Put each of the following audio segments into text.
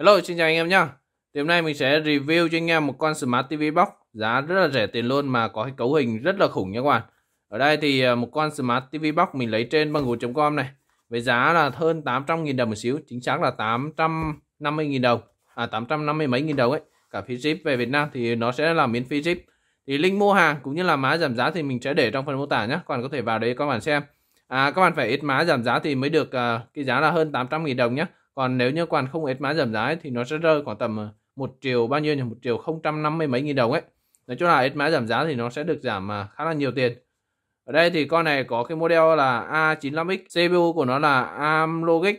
Hello, xin chào anh em nhé. Thì hôm nay mình sẽ review cho anh em một con Smart TV Box giá rất là rẻ tiền luôn mà có cái cấu hình rất là khủng nha các bạn. Ở đây thì à, một con Smart TV Box mình lấy trên bằng com này với giá là hơn 800.000 đồng một xíu, chính xác là 850.000 đồng, à 850 mấy nghìn đồng ấy. Cả phí ship về Việt Nam thì nó sẽ là miễn phí ship. Thì link mua hàng cũng như là mã giảm giá thì mình sẽ để trong phần mô tả nhé. các bạn có thể vào đấy các bạn xem. À, các bạn phải ít mã giảm giá thì mới được uh, cái giá là hơn 800.000 đồng nhé còn nếu như quan không ếch mã giảm giá ấy, thì nó sẽ rơi khoảng tầm ờ, một triệu bao nhiêu nhỉ một triệu không trăm năm mươi mấy nghìn đồng ấy nói chung là ếch mã giảm giá thì nó sẽ được giảm ờ, khá là nhiều tiền ở đây thì con này có cái model là A95X CPU của nó là logic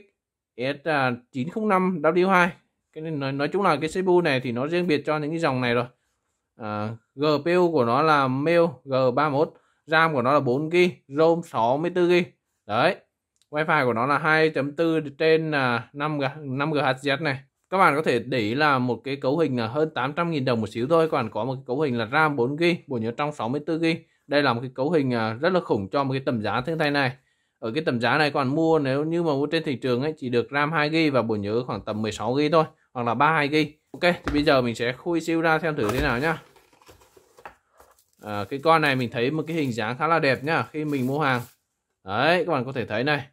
S905W2 à, cái nên nói, nói chung là cái CPU này thì nó riêng biệt cho những cái dòng này rồi à, ờ, GPU của nó là Mail G31 RAM của nó là 4GB ROM 64GB đấy wifi của nó là 2.4 trên là 5 5 GHz này các bạn có thể để ý là một cái cấu hình là hơn 800.000 đồng một xíu thôi còn có một cái cấu hình là RAM 4GB bộ nhớ trong 64GB đây là một cái cấu hình à, rất là khủng cho một cái tầm giá thế này này ở cái tầm giá này còn mua nếu như mà mua trên thị trường ấy chỉ được RAM 2GB và bộ nhớ khoảng tầm 16GB thôi hoặc là 32GB ok thì bây giờ mình sẽ khui siêu ra xem thử thế nào nhá à, cái con này mình thấy một cái hình dáng khá là đẹp nhá khi mình mua hàng đấy các bạn có thể thấy này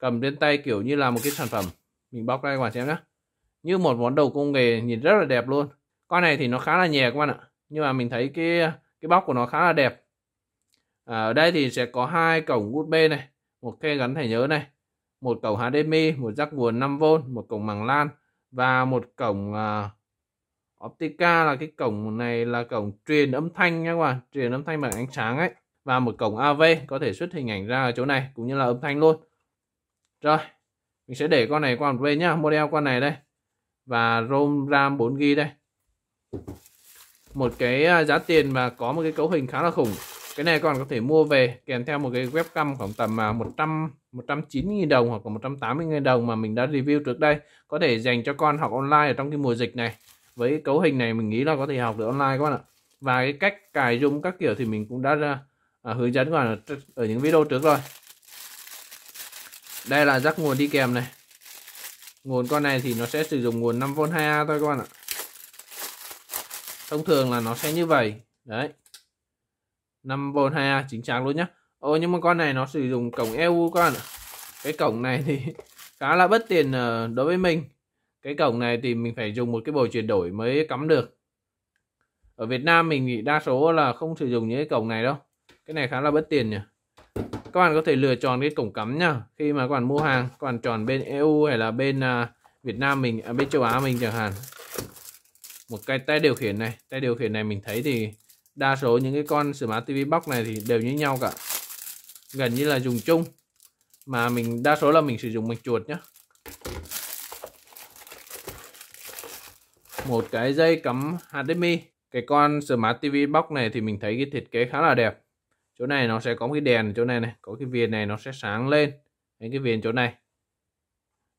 cầm trên tay kiểu như là một cái sản phẩm mình bóc ra các bạn xem nhé như một món đồ công nghệ nhìn rất là đẹp luôn con này thì nó khá là nhẹ các bạn ạ nhưng mà mình thấy cái cái bóc của nó khá là đẹp à, ở đây thì sẽ có hai cổng USB này một khe gắn thẻ nhớ này một cổng HDMI một jack nguồn 5V một cổng màng LAN và một cổng uh, Optica là cái cổng này là cổng truyền âm thanh nha các bạn truyền âm thanh bằng ánh sáng ấy và một cổng AV có thể xuất hình ảnh ra ở chỗ này cũng như là âm thanh luôn rồi mình sẽ để con này qua một bên nhá model con này đây và rom ram 4 g đây một cái à, giá tiền mà có một cái cấu hình khá là khủng cái này còn có thể mua về kèm theo một cái webcam khoảng tầm 100 à, 190.000 đồng hoặc là 180.000 đồng mà mình đã review trước đây có thể dành cho con học online ở trong cái mùa dịch này với cấu hình này mình nghĩ là có thể học được online các bạn ạ và cái cách cài dung các kiểu thì mình cũng đã ra à, à, hướng dẫn các bạn ở, ở những video trước rồi đây là rắc nguồn đi kèm này nguồn con này thì nó sẽ sử dụng nguồn 5V 2A thôi các bạn ạ thông thường là nó sẽ như vậy đấy 5V 2A chính xác luôn nhá Ồ nhưng mà con này nó sử dụng cổng EU các bạn ạ cái cổng này thì khá là bất tiền ờ, đối với mình cái cổng này thì mình phải dùng một cái bộ chuyển đổi mới cắm được ở Việt Nam mình nghĩ đa số là không sử dụng những cái cổng này đâu cái này khá là bất tiền nhỉ các bạn có thể lựa chọn cái cổng cắm nha khi mà các bạn mua hàng các bạn chọn bên EU hay là bên à, Việt Nam mình à, bên châu Á mình chẳng hạn một cái tay điều khiển này tay điều khiển này mình thấy thì đa số những cái con Smart TV Box này thì đều như nhau cả gần như là dùng chung mà mình đa số là mình sử dụng bằng chuột nhá một cái dây cắm HDMI cái con Smart TV Box này thì mình thấy cái thiết kế khá là đẹp chỗ này nó sẽ có cái đèn chỗ này này có cái viền này nó sẽ sáng lên đến cái viền chỗ này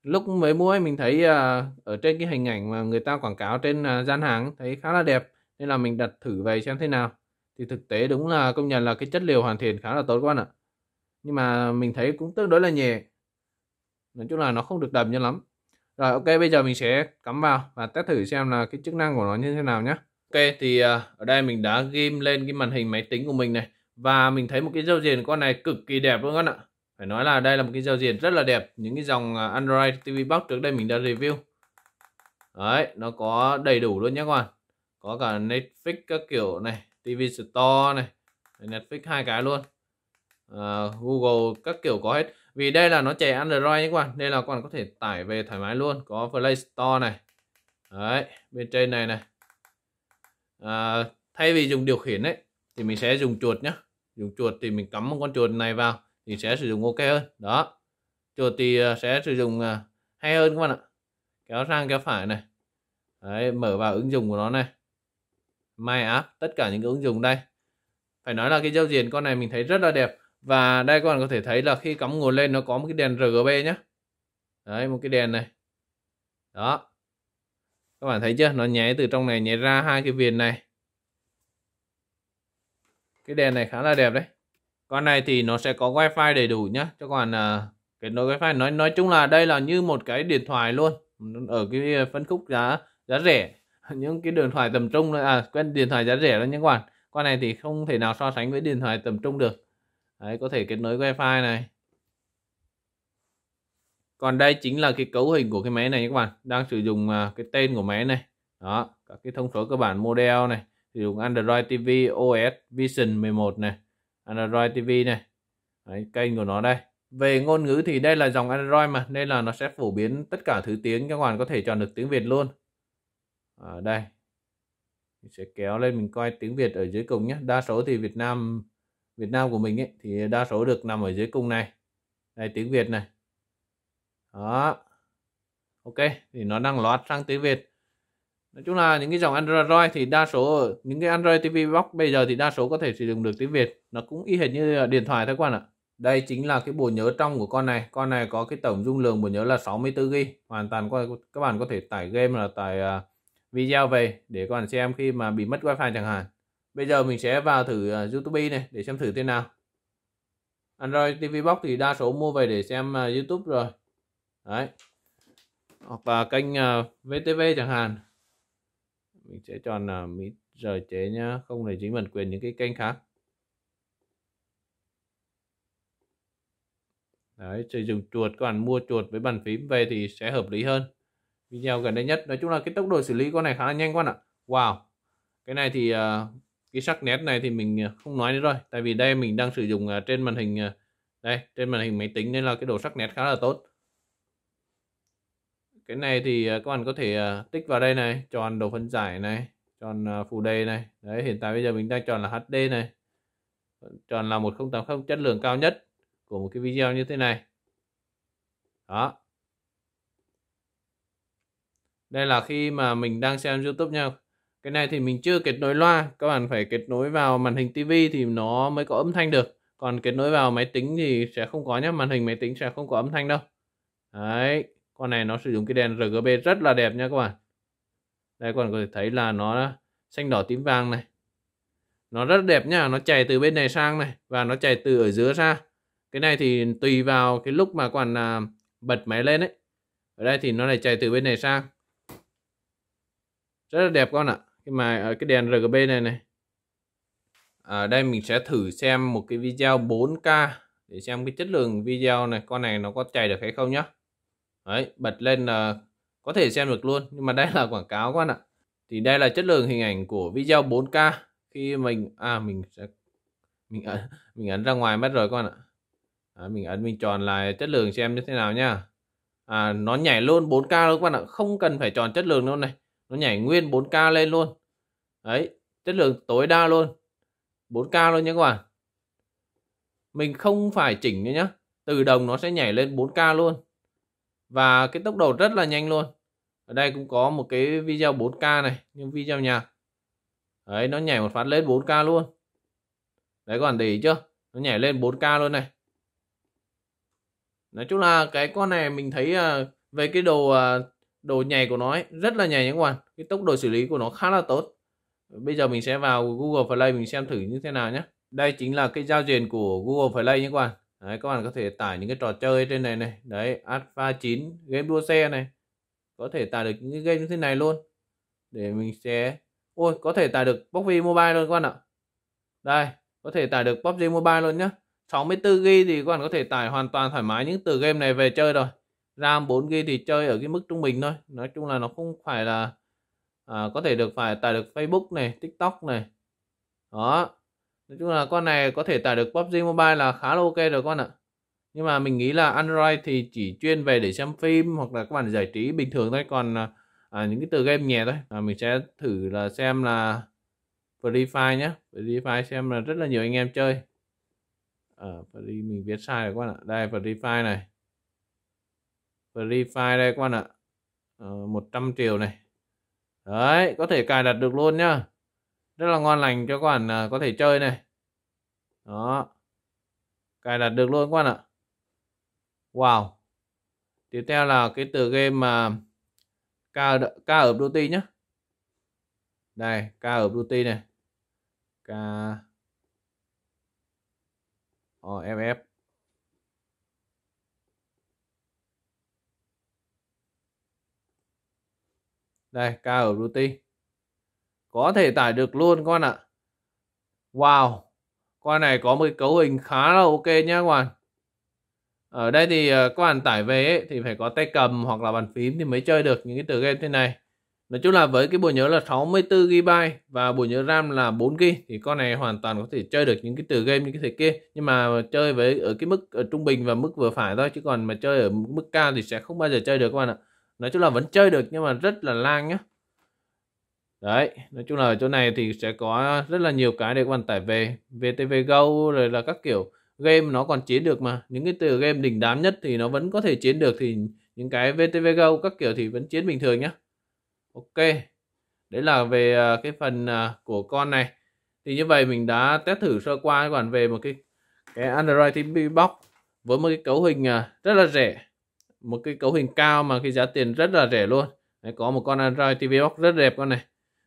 lúc mới mua ấy mình thấy à, ở trên cái hình ảnh mà người ta quảng cáo trên à, gian hàng thấy khá là đẹp nên là mình đặt thử về xem thế nào thì thực tế đúng là công nhận là cái chất liệu hoàn thiện khá là tốt các bạn ạ nhưng mà mình thấy cũng tương đối là nhẹ nói chung là nó không được đậm như lắm rồi ok bây giờ mình sẽ cắm vào và test thử xem là cái chức năng của nó như thế nào nhé ok thì à, ở đây mình đã ghim lên cái màn hình máy tính của mình này và mình thấy một cái giao diện con này cực kỳ đẹp luôn các bạn ạ phải nói là đây là một cái giao diện rất là đẹp những cái dòng à, Android TV Box trước đây mình đã review đấy nó có đầy đủ luôn nhé các bạn có cả Netflix các kiểu này TV Store này Netflix hai cái luôn à, Google các kiểu có hết vì đây là nó chạy Android nhé các bạn nên là các bạn có thể tải về thoải mái luôn có Play Store này đấy bên trên này này à, thay vì dùng điều khiển đấy thì mình sẽ dùng chuột nhé dùng chuột thì mình cắm một con chuột này vào thì sẽ sử dụng ok hơn đó chuột thì ờ, sẽ sử dụng ờ, hay hơn các bạn ạ kéo sang kéo phải này Đấy, mở vào ứng dụng của nó này my app tất cả những cái ứng dụng đây phải nói là cái giao diện con này mình thấy rất là đẹp và đây các bạn có thể thấy là khi cắm nguồn lên nó có một cái đèn RGB nhé đấy một cái đèn này đó các bạn thấy chưa nó nháy từ trong này nháy ra hai cái viền này cái đèn này khá là đẹp đấy con này thì nó sẽ có wifi đầy đủ nhá cho còn à, kết nối wifi nói nói chung là đây là như một cái điện thoại luôn ở cái phân khúc giá giá rẻ những cái điện thoại tầm trung à quên điện thoại giá rẻ đó các bạn con này thì không thể nào so sánh với điện thoại tầm trung được đấy có thể kết nối wifi này còn đây chính là cái cấu hình của cái máy này nhé các bạn đang sử dụng à, cái tên của máy này đó các cái thông số cơ bản model này thì dùng Android TV OS Vision 11 này Android TV này Đấy, kênh của nó đây về ngôn ngữ thì đây là dòng Android mà nên là nó sẽ phổ biến tất cả thứ tiếng các bạn có thể chọn được tiếng Việt luôn ở đây mình sẽ kéo lên mình coi tiếng Việt ở dưới cùng nhé đa số thì Việt Nam Việt Nam của mình ấy, thì đa số được nằm ở dưới cùng này đây tiếng Việt này đó ok thì nó đang loát sang tiếng Việt nói chung là những cái dòng Android thì đa số những cái Android TV Box bây giờ thì đa số có thể sử dụng được tiếng Việt nó cũng y hệt như điện thoại thôi các bạn ạ đây chính là cái bộ nhớ trong của con này con này có cái tổng dung lượng bộ nhớ là 64GB hoàn toàn các bạn có thể tải game là tải à, video về để các bạn xem khi mà bị mất wifi chẳng hạn bây giờ mình sẽ vào thử à, YouTube này để xem thử thế nào Android TV Box thì đa số mua về để xem à, YouTube rồi đấy hoặc là kênh VTV chẳng hạn mình sẽ chọn là mỹ rời chế nhá không để dính bản quyền những cái kênh khác Đấy, sử dụng chuột các bạn mua chuột với bàn phím về thì sẽ hợp lý hơn video gần đây nhất nói chung là cái tốc độ xử lý con này khá là nhanh con ạ wow cái này thì à, cái sắc nét này thì mình à, không nói nữa rồi tại vì đây mình đang sử dụng à, trên màn hình đây trên màn hình máy tính nên là cái độ sắc nét khá là tốt cái này thì à, các bạn có thể à, tích vào đây này chọn đồ phân giải này chọn à, phủ đề này đấy hiện tại bây giờ mình đang chọn là HD này chọn là 1080 chất lượng cao nhất của một cái video như thế này đó đây là khi mà mình đang xem YouTube nha cái này thì mình chưa kết nối loa các bạn phải kết nối vào màn hình TV thì nó mới có âm thanh được còn kết nối vào máy tính thì sẽ không có nhé màn hình máy tính sẽ không có âm thanh đâu đấy con này nó sử dụng cái đèn RGB rất là đẹp nha các bạn đây các bạn có thể thấy là nó xanh đỏ tím vàng này nó rất đẹp nha nó chạy từ bên này sang này và nó chạy từ ở giữa ra cái này thì tùy vào cái lúc mà còn à, bật máy lên ấy ở đây thì nó lại chạy từ bên này sang rất là đẹp con ạ cái mà à, cái đèn RGB này này ở à, đây mình sẽ thử xem một cái video 4K để xem cái chất lượng video này con này nó có chạy được hay không nhé Đấy, bật lên là ờ, có thể xem được luôn. Nhưng mà đây là quảng cáo các bạn ạ. Thì đây là chất lượng hình ảnh của video 4K. Khi mình, à mình sẽ, mình ấn, mình ấn ra ngoài mất rồi các bạn ạ. À, mình ấn mình tròn lại chất lượng xem như thế nào nha. À, nó nhảy luôn 4K luôn các bạn ạ. Không cần phải tròn chất lượng đâu này. Nó nhảy nguyên 4K lên luôn. Đấy, chất lượng tối đa luôn. 4K luôn nha các bạn. Mình không phải chỉnh nữa nhá. Từ đồng nó sẽ nhảy lên 4K luôn và cái tốc độ rất là nhanh luôn ở đây cũng có một cái video 4K này nhưng video nhạc đấy nó nhảy một phát lên 4K luôn đấy các bạn để ý chưa nó nhảy lên 4K luôn này nói chung là cái con này mình thấy à, về cái đồ à, đồ nhảy của nó ấy, rất là nhảy nhé các bạn cái tốc độ xử lý của nó khá là tốt bây giờ mình sẽ vào Google Play mình xem thử như thế nào nhé đây chính là cái giao diện của Google Play nhé các bạn đấy, các bạn có thể tải những cái trò chơi trên này này đấy alpha 9 game đua xe này có thể tải được những cái game như thế này luôn để mình sẽ ôi có thể tải được PUBG Mobile luôn các bạn ạ đây có thể tải được PUBG Mobile luôn nhá 64 GB thì các bạn có thể tải hoàn toàn thoải mái những từ game này về chơi rồi RAM 4 GB thì chơi ở cái mức trung bình thôi nói chung là nó không phải là à, có thể được phải tải được Facebook này TikTok này đó nói chung là con này có thể tải được PUBG Mobile là khá là ok rồi con ạ nhưng mà mình nghĩ là Android thì chỉ chuyên về để xem phim hoặc là các bạn giải trí bình thường thôi còn à, à những cái từ game nhẹ thôi à, mình sẽ thử là xem là Free nhé Free xem là rất là nhiều anh em chơi à, Free mình viết sai rồi các bạn ạ đây Free này Free đây các bạn ạ à, ờ, 100 triệu này đấy có thể cài đặt được luôn nhá rất là ngon lành cho các bạn à, có thể chơi này đó cài đặt được luôn các bạn ạ wow tiếp theo là cái tựa game mà ca ca ở duty nhé đây ca ở duty này ca oh, ờ, f đây ca ở duty có thể tải được luôn con ạ. Wow, con này có một cái cấu hình khá là ok nhá các bạn. Ở đây thì ờ, các bạn tải về ấy, thì phải có tay cầm hoặc là bàn phím thì mới chơi được những cái tựa game thế này. Nói chung là với cái bộ nhớ là 64GB và bộ nhớ RAM là 4GB thì con này hoàn toàn có thể chơi được những cái tựa game như thế kia. Nhưng mà chơi với ở cái mức ở trung bình và mức vừa phải thôi chứ còn mà chơi ở mức cao thì sẽ không bao giờ chơi được các bạn ạ. Nói chung là vẫn chơi được nhưng mà rất là lang nhá đấy nói chung là ở chỗ này thì sẽ có rất là nhiều cái để các bạn tải về VTV Go rồi là các kiểu game nó còn chiến được mà những cái từ game đỉnh đám nhất thì nó vẫn có thể chiến được thì những cái VTV Go các kiểu thì vẫn chiến bình thường nhá Ok đấy là về à, cái phần à, của con này thì như vậy mình đã test thử sơ qua các bạn về một cái cái Android TV Box với một cái cấu hình à, rất là rẻ một cái cấu hình cao mà cái giá tiền rất là rẻ luôn đấy, có một con Android TV Box rất đẹp con này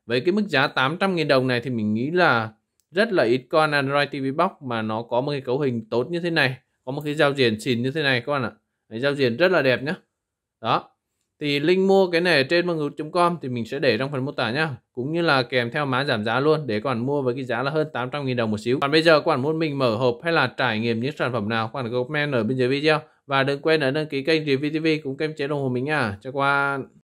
với cái mức giá 800.000 đồng này thì mình nghĩ là rất là ít con Android TV Box mà nó có một cái cấu hình tốt như thế này có một cái giao diện xịn như thế này các bạn ạ cái giao diện rất là đẹp nhá đó thì link mua cái này trên manggut.com thì mình sẽ để trong phần mô tả nhá cũng như là kèm theo mã giảm giá luôn để các bạn mua với cái giá là hơn 800.000 đồng một xíu còn bây giờ các bạn muốn mình mở hộp hay là trải nghiệm những sản phẩm nào các bạn comment ở bên dưới video và đừng quên ấn đăng ký kênh Review cũng kênh chế đồng hồ mình nha chào các bạn